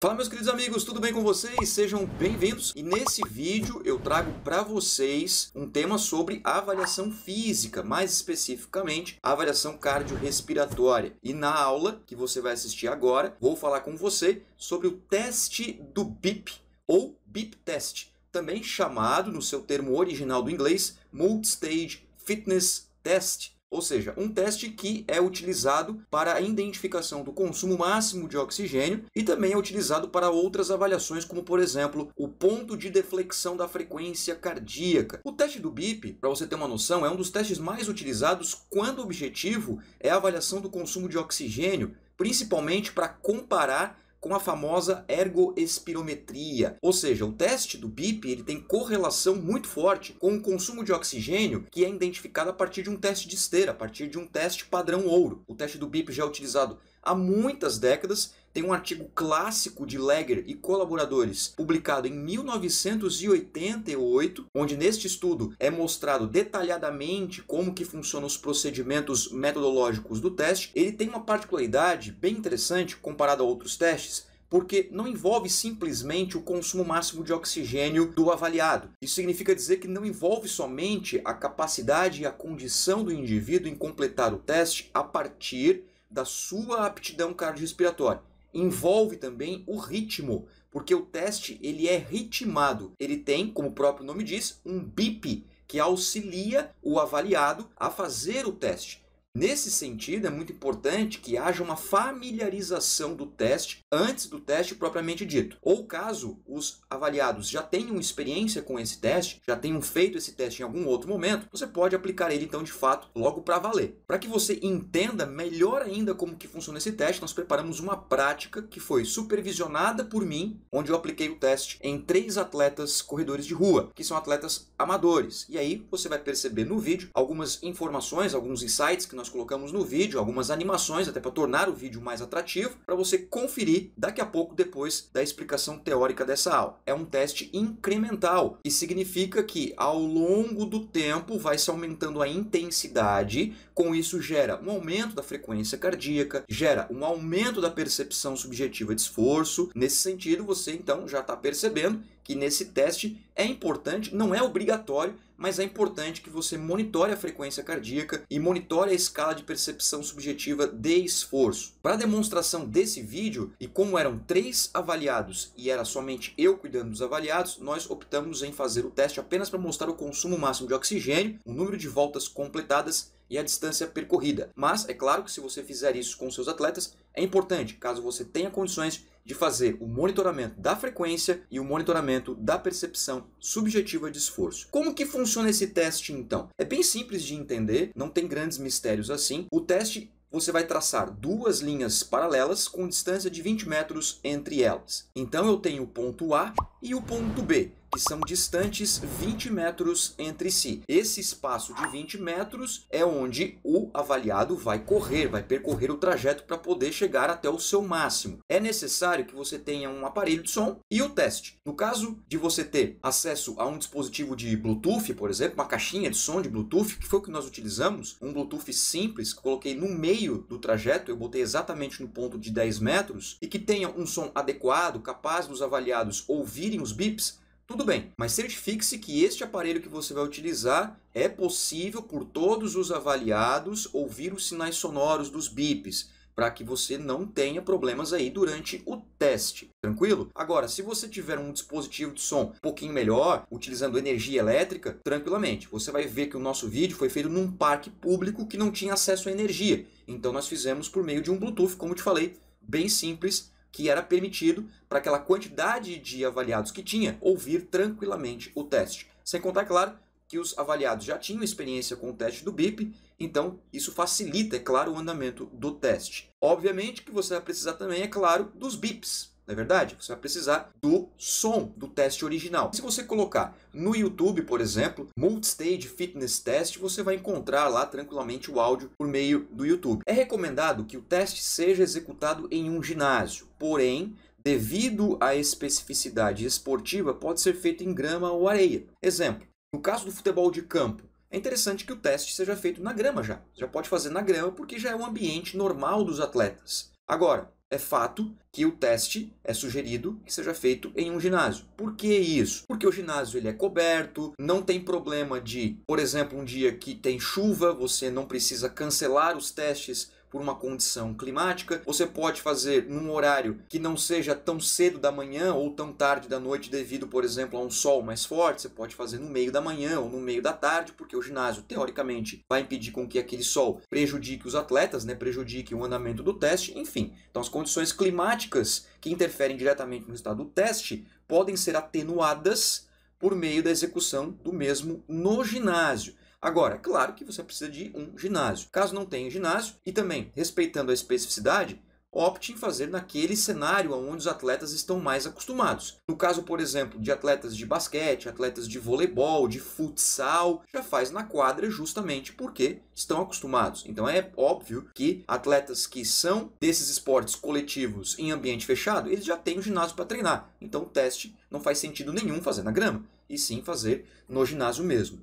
Fala meus queridos amigos, tudo bem com vocês? Sejam bem-vindos e nesse vídeo eu trago para vocês um tema sobre avaliação física, mais especificamente avaliação cardiorrespiratória. E na aula que você vai assistir agora, vou falar com você sobre o teste do BIP ou BIP test, também chamado no seu termo original do inglês Multistage Fitness Test ou seja, um teste que é utilizado para a identificação do consumo máximo de oxigênio e também é utilizado para outras avaliações, como por exemplo o ponto de deflexão da frequência cardíaca. O teste do BIP, para você ter uma noção, é um dos testes mais utilizados quando o objetivo é a avaliação do consumo de oxigênio, principalmente para comparar com a famosa ergoespirometria, ou seja, o teste do BIP ele tem correlação muito forte com o consumo de oxigênio que é identificado a partir de um teste de esteira, a partir de um teste padrão ouro. O teste do BIP já é utilizado há muitas décadas tem um artigo clássico de Lager e colaboradores, publicado em 1988, onde neste estudo é mostrado detalhadamente como que funcionam os procedimentos metodológicos do teste. Ele tem uma particularidade bem interessante comparado a outros testes, porque não envolve simplesmente o consumo máximo de oxigênio do avaliado. Isso significa dizer que não envolve somente a capacidade e a condição do indivíduo em completar o teste a partir da sua aptidão cardiorrespiratória envolve também o ritmo, porque o teste ele é ritmado. Ele tem, como o próprio nome diz, um bip que auxilia o avaliado a fazer o teste. Nesse sentido, é muito importante que haja uma familiarização do teste antes do teste propriamente dito. Ou caso os avaliados já tenham experiência com esse teste, já tenham feito esse teste em algum outro momento, você pode aplicar ele então de fato logo para valer. Para que você entenda melhor ainda como que funciona esse teste, nós preparamos uma prática que foi supervisionada por mim, onde eu apliquei o teste em três atletas corredores de rua, que são atletas amadores. E aí você vai perceber no vídeo algumas informações, alguns insights que nós nós colocamos no vídeo, algumas animações, até para tornar o vídeo mais atrativo, para você conferir daqui a pouco depois da explicação teórica dessa aula. É um teste incremental e significa que ao longo do tempo vai se aumentando a intensidade, com isso gera um aumento da frequência cardíaca, gera um aumento da percepção subjetiva de esforço. Nesse sentido, você então já está percebendo que nesse teste é importante, não é obrigatório, mas é importante que você monitore a frequência cardíaca e monitore a escala de percepção subjetiva de esforço. Para a demonstração desse vídeo, e como eram três avaliados e era somente eu cuidando dos avaliados, nós optamos em fazer o teste apenas para mostrar o consumo máximo de oxigênio, o número de voltas completadas e a distância percorrida. Mas é claro que se você fizer isso com seus atletas, é importante, caso você tenha condições de fazer o monitoramento da frequência e o monitoramento da percepção subjetiva de esforço. Como que funciona esse teste então? É bem simples de entender, não tem grandes mistérios assim. O teste você vai traçar duas linhas paralelas com distância de 20 metros entre elas. Então eu tenho o ponto A e o ponto B que são distantes 20 metros entre si. Esse espaço de 20 metros é onde o avaliado vai correr, vai percorrer o trajeto para poder chegar até o seu máximo. É necessário que você tenha um aparelho de som e o teste. No caso de você ter acesso a um dispositivo de Bluetooth, por exemplo, uma caixinha de som de Bluetooth, que foi o que nós utilizamos, um Bluetooth simples que coloquei no meio do trajeto, eu botei exatamente no ponto de 10 metros, e que tenha um som adequado, capaz dos avaliados ouvirem os bips, tudo bem. Mas certifique-se que este aparelho que você vai utilizar é possível por todos os avaliados ouvir os sinais sonoros dos bips para que você não tenha problemas aí durante o teste, tranquilo? Agora, se você tiver um dispositivo de som um pouquinho melhor, utilizando energia elétrica, tranquilamente, você vai ver que o nosso vídeo foi feito num parque público que não tinha acesso à energia. Então nós fizemos por meio de um Bluetooth, como te falei, bem simples que era permitido para aquela quantidade de avaliados que tinha ouvir tranquilamente o teste. Sem contar, claro, que os avaliados já tinham experiência com o teste do BIP, então isso facilita, é claro, o andamento do teste. Obviamente que você vai precisar também, é claro, dos BIPs, não é verdade? Você vai precisar do som do teste original. Se você colocar no YouTube, por exemplo, Multistage Fitness Test, você vai encontrar lá tranquilamente o áudio por meio do YouTube. É recomendado que o teste seja executado em um ginásio, porém, devido à especificidade esportiva, pode ser feito em grama ou areia. Exemplo, no caso do futebol de campo, é interessante que o teste seja feito na grama já. já pode fazer na grama porque já é um ambiente normal dos atletas. Agora, é fato que o teste é sugerido que seja feito em um ginásio. Por que isso? Porque o ginásio ele é coberto, não tem problema de, por exemplo, um dia que tem chuva, você não precisa cancelar os testes por uma condição climática. Você pode fazer num horário que não seja tão cedo da manhã ou tão tarde da noite devido, por exemplo, a um sol mais forte. Você pode fazer no meio da manhã ou no meio da tarde, porque o ginásio teoricamente vai impedir com que aquele sol prejudique os atletas, né? Prejudique o andamento do teste, enfim. Então as condições climáticas que interferem diretamente no estado do teste podem ser atenuadas por meio da execução do mesmo no ginásio. Agora, é claro que você precisa de um ginásio. Caso não tenha ginásio, e também respeitando a especificidade, opte em fazer naquele cenário onde os atletas estão mais acostumados. No caso, por exemplo, de atletas de basquete, atletas de voleibol, de futsal, já faz na quadra justamente porque estão acostumados. Então é óbvio que atletas que são desses esportes coletivos em ambiente fechado, eles já têm o ginásio para treinar. Então o teste não faz sentido nenhum fazer na grama, e sim fazer no ginásio mesmo.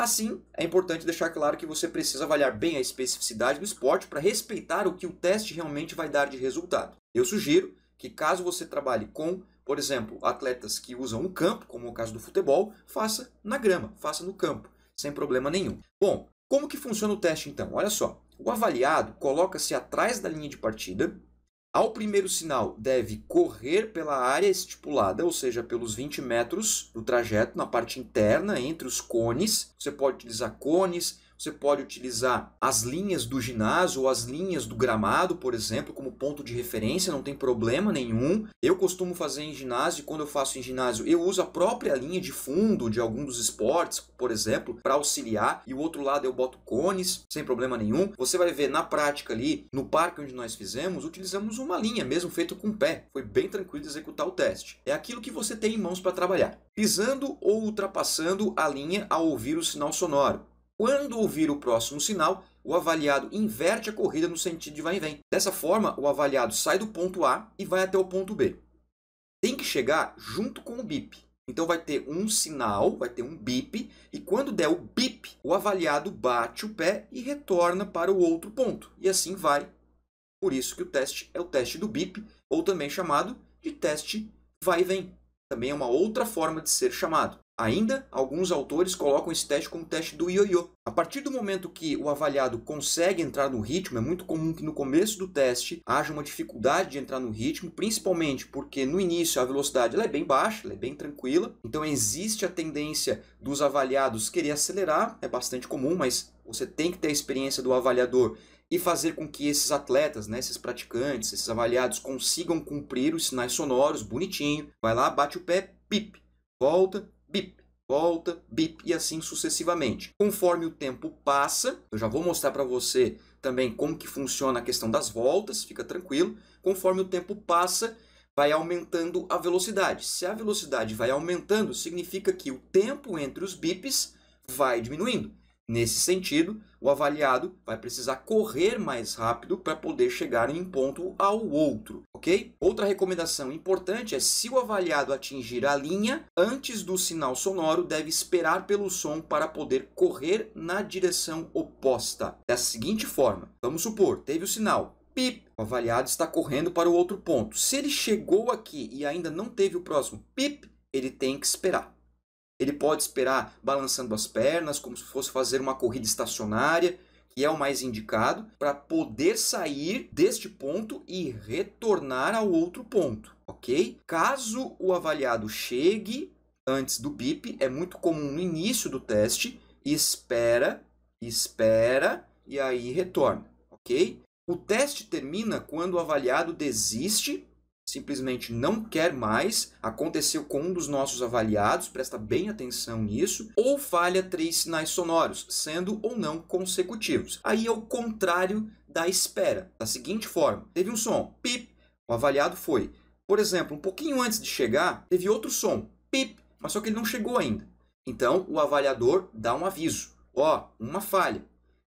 Assim, é importante deixar claro que você precisa avaliar bem a especificidade do esporte para respeitar o que o teste realmente vai dar de resultado. Eu sugiro que, caso você trabalhe com, por exemplo, atletas que usam o campo, como é o caso do futebol, faça na grama, faça no campo, sem problema nenhum. Bom, como que funciona o teste então? Olha só. O avaliado coloca-se atrás da linha de partida ao primeiro sinal, deve correr pela área estipulada, ou seja, pelos 20 metros do trajeto, na parte interna, entre os cones. Você pode utilizar cones, você pode utilizar as linhas do ginásio ou as linhas do gramado, por exemplo, como ponto de referência, não tem problema nenhum. Eu costumo fazer em ginásio, e quando eu faço em ginásio, eu uso a própria linha de fundo de algum dos esportes, por exemplo, para auxiliar, e o outro lado eu boto cones, sem problema nenhum. Você vai ver na prática ali, no parque onde nós fizemos, utilizamos uma linha mesmo feita com o pé. Foi bem tranquilo executar o teste. É aquilo que você tem em mãos para trabalhar. Pisando ou ultrapassando a linha ao ouvir o sinal sonoro. Quando ouvir o próximo sinal, o avaliado inverte a corrida no sentido de vai e vem. Dessa forma, o avaliado sai do ponto A e vai até o ponto B. Tem que chegar junto com o bip. Então vai ter um sinal, vai ter um bip, e quando der o bip, o avaliado bate o pé e retorna para o outro ponto. E assim vai. Por isso que o teste é o teste do bip, ou também chamado de teste vai e vem também é uma outra forma de ser chamado. Ainda, alguns autores colocam esse teste como teste do ioiô. A partir do momento que o avaliado consegue entrar no ritmo, é muito comum que no começo do teste haja uma dificuldade de entrar no ritmo, principalmente porque no início a velocidade é bem baixa, é bem tranquila. Então existe a tendência dos avaliados querer acelerar, é bastante comum, mas você tem que ter a experiência do avaliador e fazer com que esses atletas, né, esses praticantes, esses avaliados consigam cumprir os sinais sonoros bonitinho. Vai lá, bate o pé, pip, volta, bip, volta, bip e assim sucessivamente. Conforme o tempo passa, eu já vou mostrar para você também como que funciona a questão das voltas, fica tranquilo. Conforme o tempo passa, vai aumentando a velocidade. Se a velocidade vai aumentando, significa que o tempo entre os bips vai diminuindo. Nesse sentido, o avaliado vai precisar correr mais rápido para poder chegar em um ponto ao outro, ok? Outra recomendação importante é se o avaliado atingir a linha, antes do sinal sonoro, deve esperar pelo som para poder correr na direção oposta. Da seguinte forma, vamos supor, teve o sinal, pip, o avaliado está correndo para o outro ponto. Se ele chegou aqui e ainda não teve o próximo pip, ele tem que esperar. Ele pode esperar balançando as pernas, como se fosse fazer uma corrida estacionária, que é o mais indicado, para poder sair deste ponto e retornar ao outro ponto, ok? Caso o avaliado chegue antes do BIP, é muito comum no início do teste, espera, espera e aí retorna, ok? O teste termina quando o avaliado desiste simplesmente não quer mais, aconteceu com um dos nossos avaliados, presta bem atenção nisso, ou falha três sinais sonoros, sendo ou não consecutivos. Aí é o contrário da espera, da seguinte forma: teve um som, pip, o avaliado foi. Por exemplo, um pouquinho antes de chegar, teve outro som, pip, mas só que ele não chegou ainda. Então, o avaliador dá um aviso: ó, uma falha.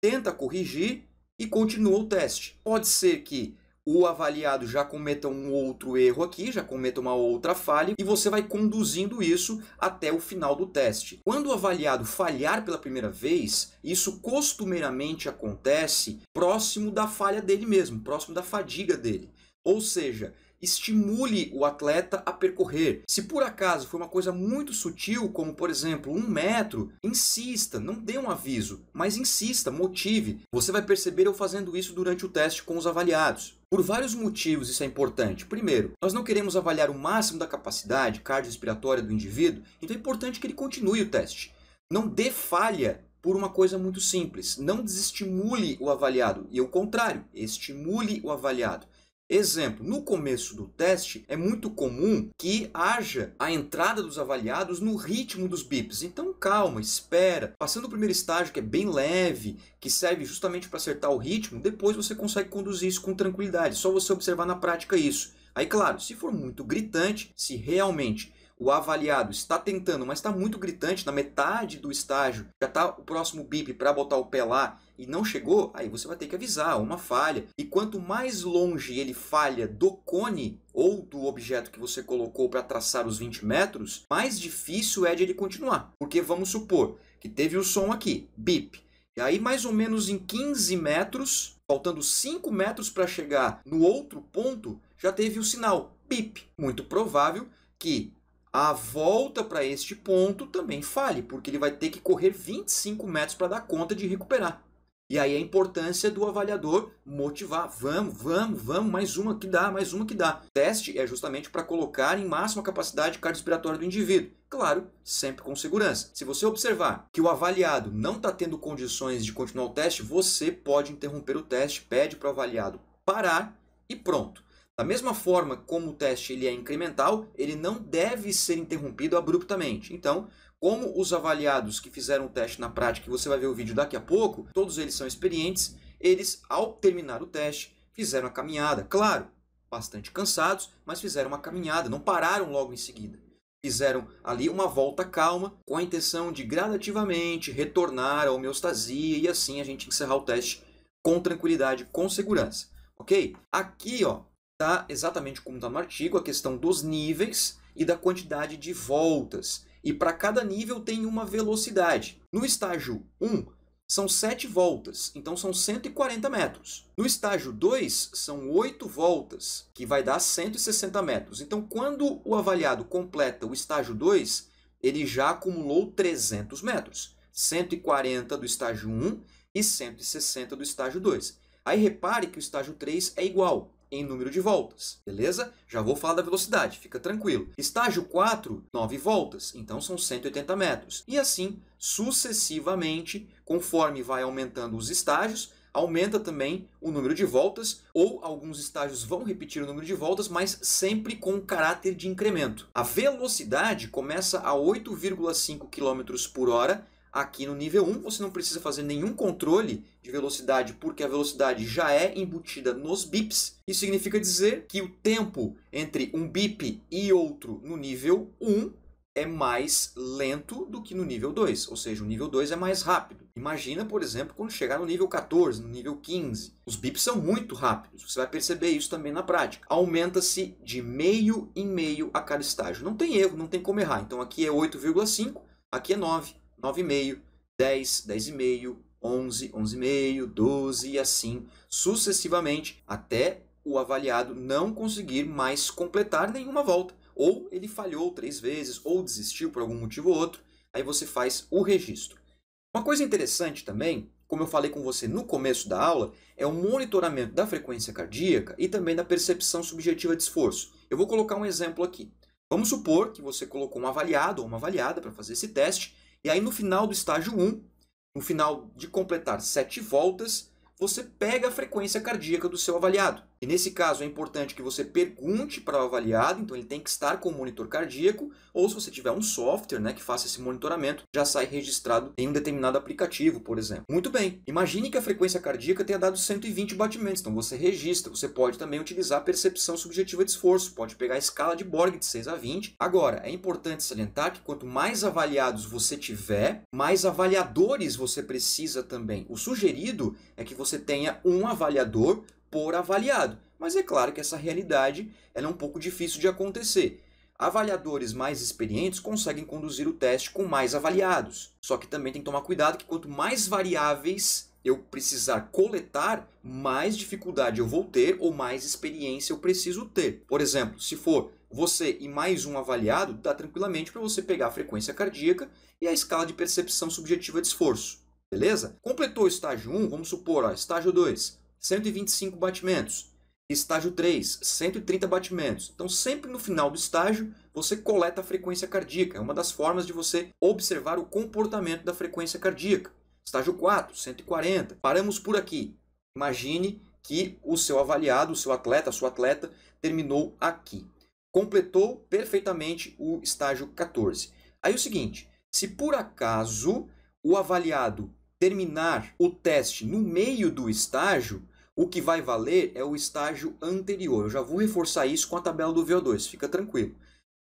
Tenta corrigir e continua o teste. Pode ser que o avaliado já cometa um outro erro aqui, já cometa uma outra falha, e você vai conduzindo isso até o final do teste. Quando o avaliado falhar pela primeira vez, isso costumeiramente acontece próximo da falha dele mesmo, próximo da fadiga dele. Ou seja, estimule o atleta a percorrer. Se por acaso foi uma coisa muito sutil, como por exemplo um metro, insista, não dê um aviso, mas insista, motive. Você vai perceber eu fazendo isso durante o teste com os avaliados. Por vários motivos isso é importante. Primeiro, nós não queremos avaliar o máximo da capacidade cardiorrespiratória do indivíduo, então é importante que ele continue o teste. Não dê falha por uma coisa muito simples. Não desestimule o avaliado, e o contrário, estimule o avaliado. Exemplo, no começo do teste é muito comum que haja a entrada dos avaliados no ritmo dos bips. Então calma, espera. Passando o primeiro estágio que é bem leve, que serve justamente para acertar o ritmo, depois você consegue conduzir isso com tranquilidade. Só você observar na prática isso. Aí, claro, se for muito gritante, se realmente o avaliado está tentando, mas está muito gritante na metade do estágio, já está o próximo bip para botar o pé lá e não chegou, aí você vai ter que avisar, uma falha. E quanto mais longe ele falha do cone ou do objeto que você colocou para traçar os 20 metros, mais difícil é de ele continuar. Porque vamos supor que teve o som aqui, bip. E aí mais ou menos em 15 metros, faltando 5 metros para chegar no outro ponto, já teve o sinal, bip. Muito provável que a volta para este ponto também falhe, porque ele vai ter que correr 25 metros para dar conta de recuperar. E aí a importância do avaliador motivar. Vamos, vamos, vamos, mais uma que dá, mais uma que dá. O teste é justamente para colocar em máxima capacidade cardiorrespiratória do indivíduo. Claro, sempre com segurança. Se você observar que o avaliado não está tendo condições de continuar o teste, você pode interromper o teste, pede para o avaliado parar e pronto. Da mesma forma como o teste ele é incremental, ele não deve ser interrompido abruptamente. Então, como os avaliados que fizeram o teste na prática, e você vai ver o vídeo daqui a pouco, todos eles são experientes, eles, ao terminar o teste, fizeram a caminhada. Claro, bastante cansados, mas fizeram uma caminhada, não pararam logo em seguida. Fizeram ali uma volta calma, com a intenção de gradativamente retornar à homeostasia e assim a gente encerrar o teste com tranquilidade, com segurança. Ok? Aqui, ó, está exatamente como está no artigo, a questão dos níveis e da quantidade de voltas. E para cada nível tem uma velocidade. No estágio 1, são 7 voltas, então são 140 metros. No estágio 2, são 8 voltas, que vai dar 160 metros. Então, quando o avaliado completa o estágio 2, ele já acumulou 300 metros. 140 do estágio 1 e 160 do estágio 2. Aí repare que o estágio 3 é igual, em número de voltas, beleza? Já vou falar da velocidade, fica tranquilo. Estágio 4, 9 voltas, então são 180 metros. E assim, sucessivamente, conforme vai aumentando os estágios, aumenta também o número de voltas, ou alguns estágios vão repetir o número de voltas, mas sempre com caráter de incremento. A velocidade começa a 8,5 km por hora Aqui no nível 1, você não precisa fazer nenhum controle de velocidade, porque a velocidade já é embutida nos bips. Isso significa dizer que o tempo entre um bip e outro no nível 1 é mais lento do que no nível 2, ou seja, o nível 2 é mais rápido. Imagina, por exemplo, quando chegar no nível 14, no nível 15. Os bips são muito rápidos, você vai perceber isso também na prática. Aumenta-se de meio em meio a cada estágio. Não tem erro, não tem como errar. Então aqui é 8,5, aqui é 9, 9,5, 10, 10,5, 11, 11,5, 12 e assim sucessivamente até o avaliado não conseguir mais completar nenhuma volta. Ou ele falhou três vezes, ou desistiu por algum motivo ou outro, aí você faz o registro. Uma coisa interessante também, como eu falei com você no começo da aula, é o monitoramento da frequência cardíaca e também da percepção subjetiva de esforço. Eu vou colocar um exemplo aqui. Vamos supor que você colocou um avaliado ou uma avaliada para fazer esse teste e aí no final do estágio 1, no final de completar 7 voltas, você pega a frequência cardíaca do seu avaliado. E nesse caso é importante que você pergunte para o avaliado, então ele tem que estar com o monitor cardíaco, ou se você tiver um software né, que faça esse monitoramento, já sai registrado em um determinado aplicativo, por exemplo. Muito bem, imagine que a frequência cardíaca tenha dado 120 batimentos, então você registra. Você pode também utilizar a percepção subjetiva de esforço, pode pegar a escala de Borg de 6 a 20. Agora, é importante salientar que quanto mais avaliados você tiver, mais avaliadores você precisa também. O sugerido é que você tenha um avaliador por avaliado. Mas é claro que essa realidade é um pouco difícil de acontecer. Avaliadores mais experientes conseguem conduzir o teste com mais avaliados. Só que também tem que tomar cuidado que quanto mais variáveis eu precisar coletar, mais dificuldade eu vou ter ou mais experiência eu preciso ter. Por exemplo, se for você e mais um avaliado, dá tranquilamente para você pegar a frequência cardíaca e a escala de percepção subjetiva de esforço. Beleza? Completou o estágio 1, vamos supor, ó, estágio 2. 125 batimentos. Estágio 3, 130 batimentos. Então, sempre no final do estágio, você coleta a frequência cardíaca. É uma das formas de você observar o comportamento da frequência cardíaca. Estágio 4, 140. Paramos por aqui. Imagine que o seu avaliado, o seu atleta, a sua atleta, terminou aqui. Completou perfeitamente o estágio 14. Aí é o seguinte: se por acaso o avaliado terminar o teste no meio do estágio, o que vai valer é o estágio anterior. Eu já vou reforçar isso com a tabela do VO2, fica tranquilo.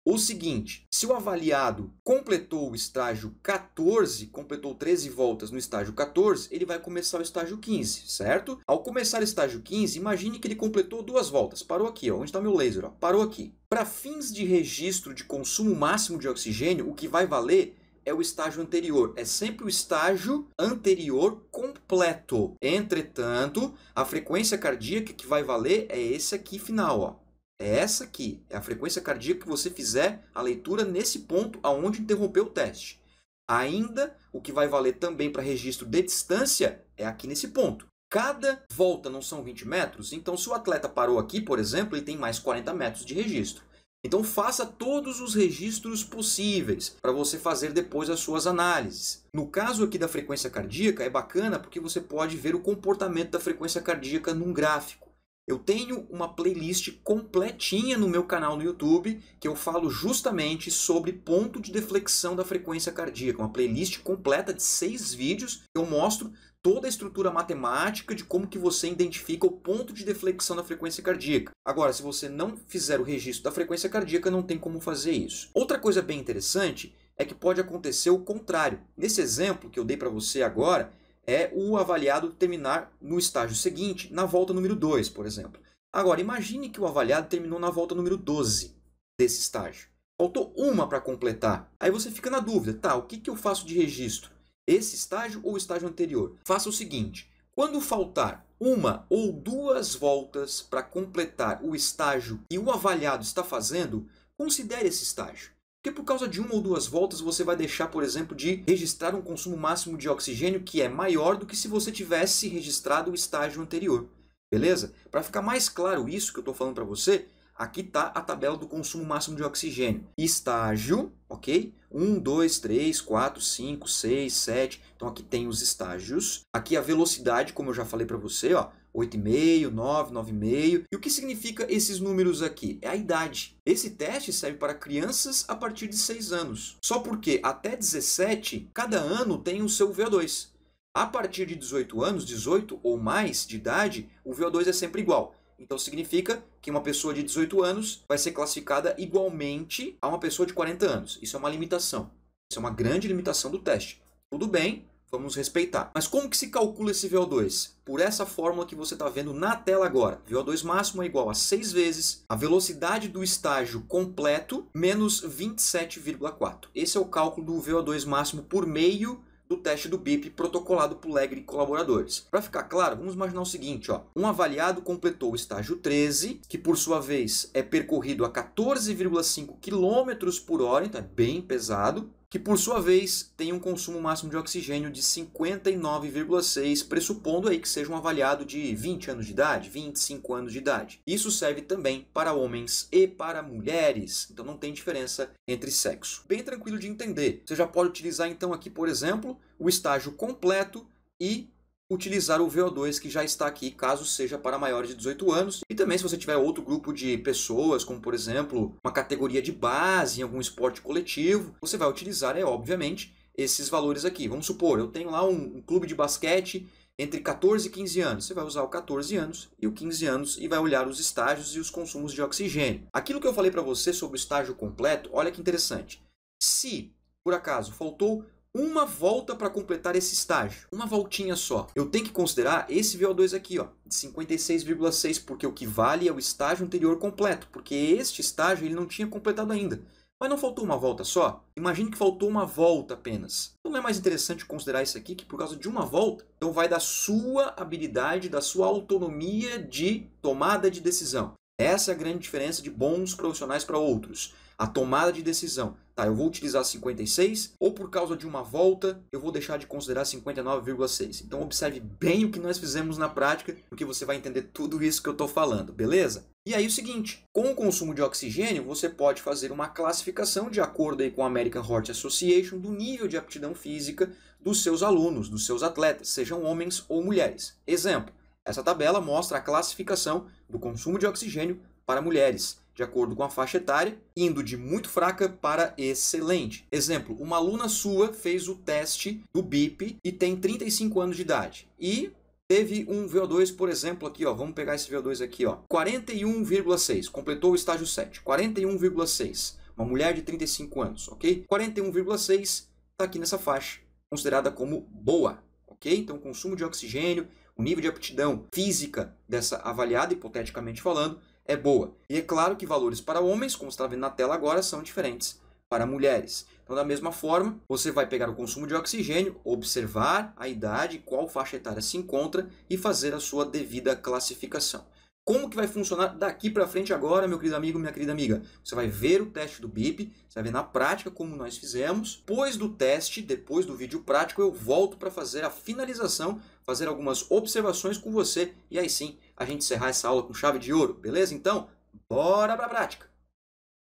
O seguinte, se o avaliado completou o estágio 14, completou 13 voltas no estágio 14, ele vai começar o estágio 15, certo? Ao começar o estágio 15, imagine que ele completou duas voltas. Parou aqui, ó, onde está meu laser? Ó, parou aqui. Para fins de registro de consumo máximo de oxigênio, o que vai valer é o estágio anterior. É sempre o estágio anterior completo. Entretanto, a frequência cardíaca que vai valer é esse aqui final, ó. É essa aqui, é a frequência cardíaca que você fizer a leitura nesse ponto aonde interrompeu o teste. Ainda, o que vai valer também para registro de distância é aqui nesse ponto. Cada volta não são 20 metros, então se o atleta parou aqui, por exemplo, ele tem mais 40 metros de registro. Então faça todos os registros possíveis para você fazer depois as suas análises. No caso aqui da frequência cardíaca é bacana porque você pode ver o comportamento da frequência cardíaca num gráfico. Eu tenho uma playlist completinha no meu canal no YouTube que eu falo justamente sobre ponto de deflexão da frequência cardíaca. Uma playlist completa de seis vídeos. Eu mostro toda a estrutura matemática de como que você identifica o ponto de deflexão da frequência cardíaca. Agora, se você não fizer o registro da frequência cardíaca, não tem como fazer isso. Outra coisa bem interessante é que pode acontecer o contrário. Nesse exemplo que eu dei para você agora, é o avaliado terminar no estágio seguinte, na volta número 2, por exemplo. Agora, imagine que o avaliado terminou na volta número 12 desse estágio. Faltou uma para completar. Aí você fica na dúvida, tá, o que, que eu faço de registro? Esse estágio ou o estágio anterior? Faça o seguinte, quando faltar uma ou duas voltas para completar o estágio que o avaliado está fazendo, considere esse estágio. Porque por causa de uma ou duas voltas você vai deixar, por exemplo, de registrar um consumo máximo de oxigênio que é maior do que se você tivesse registrado o estágio anterior. Beleza? Para ficar mais claro isso que eu estou falando para você, aqui está a tabela do consumo máximo de oxigênio. Estágio, ok? 1, 2, 3, 4, 5, 6, 7. Então aqui tem os estágios. Aqui a velocidade, como eu já falei para você, ó, 8,5, 9, 9,5. E o que significa esses números aqui? É a idade. Esse teste serve para crianças a partir de 6 anos. Só porque até 17, cada ano tem o seu VO2. A partir de 18 anos, 18 ou mais de idade, o VO2 é sempre igual. Então significa que uma pessoa de 18 anos vai ser classificada igualmente a uma pessoa de 40 anos. Isso é uma limitação. Isso é uma grande limitação do teste. Tudo bem Vamos respeitar. Mas como que se calcula esse VO2? Por essa fórmula que você está vendo na tela agora. VO2 máximo é igual a 6 vezes a velocidade do estágio completo menos 27,4. Esse é o cálculo do VO2 máximo por meio do teste do BIP protocolado por Legre e colaboradores. Para ficar claro, vamos imaginar o seguinte, ó. Um avaliado completou o estágio 13, que por sua vez é percorrido a 14,5 km por hora, então é bem pesado, que por sua vez tem um consumo máximo de oxigênio de 59,6, pressupondo aí que seja um avaliado de 20 anos de idade, 25 anos de idade. Isso serve também para homens e para mulheres, então não tem diferença entre sexo. Bem tranquilo de entender. Você já pode utilizar então aqui, por exemplo, o estágio completo e utilizar o VO2 que já está aqui, caso seja para maiores de 18 anos. E também se você tiver outro grupo de pessoas, como por exemplo, uma categoria de base em algum esporte coletivo, você vai utilizar, é obviamente, esses valores aqui. Vamos supor, eu tenho lá um, um clube de basquete entre 14 e 15 anos. Você vai usar o 14 anos e o 15 anos e vai olhar os estágios e os consumos de oxigênio. Aquilo que eu falei para você sobre o estágio completo, olha que interessante. Se, por acaso, faltou uma volta para completar esse estágio. Uma voltinha só. Eu tenho que considerar esse VO2 aqui, ó, de 56,6, porque o que vale é o estágio anterior completo, porque este estágio ele não tinha completado ainda. Mas não faltou uma volta só? Imagine que faltou uma volta apenas. Então não é mais interessante considerar isso aqui, que por causa de uma volta, então vai da sua habilidade, da sua autonomia de tomada de decisão. Essa é a grande diferença de bons profissionais para outros. A tomada de decisão tá, eu vou utilizar 56, ou por causa de uma volta, eu vou deixar de considerar 59,6. Então observe bem o que nós fizemos na prática, porque você vai entender tudo isso que eu estou falando, beleza? E aí o seguinte, com o consumo de oxigênio, você pode fazer uma classificação de acordo aí com a American Heart Association do nível de aptidão física dos seus alunos, dos seus atletas, sejam homens ou mulheres. Exemplo, essa tabela mostra a classificação do consumo de oxigênio para mulheres de acordo com a faixa etária, indo de muito fraca para excelente. Exemplo, uma aluna sua fez o teste do BIP e tem 35 anos de idade. E teve um VO2, por exemplo, aqui, ó, vamos pegar esse VO2 aqui, ó, 41,6, completou o estágio 7, 41,6, uma mulher de 35 anos, ok? 41,6 está aqui nessa faixa, considerada como boa, ok? Então, consumo de oxigênio, o nível de aptidão física dessa avaliada, hipoteticamente falando, é boa. E é claro que valores para homens, como você está vendo na tela agora, são diferentes para mulheres. Então, da mesma forma, você vai pegar o consumo de oxigênio, observar a idade, qual faixa etária se encontra e fazer a sua devida classificação. Como que vai funcionar daqui para frente agora, meu querido amigo, minha querida amiga? Você vai ver o teste do BIP, você vai ver na prática como nós fizemos. Depois do teste, depois do vídeo prático, eu volto para fazer a finalização fazer algumas observações com você e aí sim a gente encerrar essa aula com chave de ouro, beleza? Então, bora para a prática!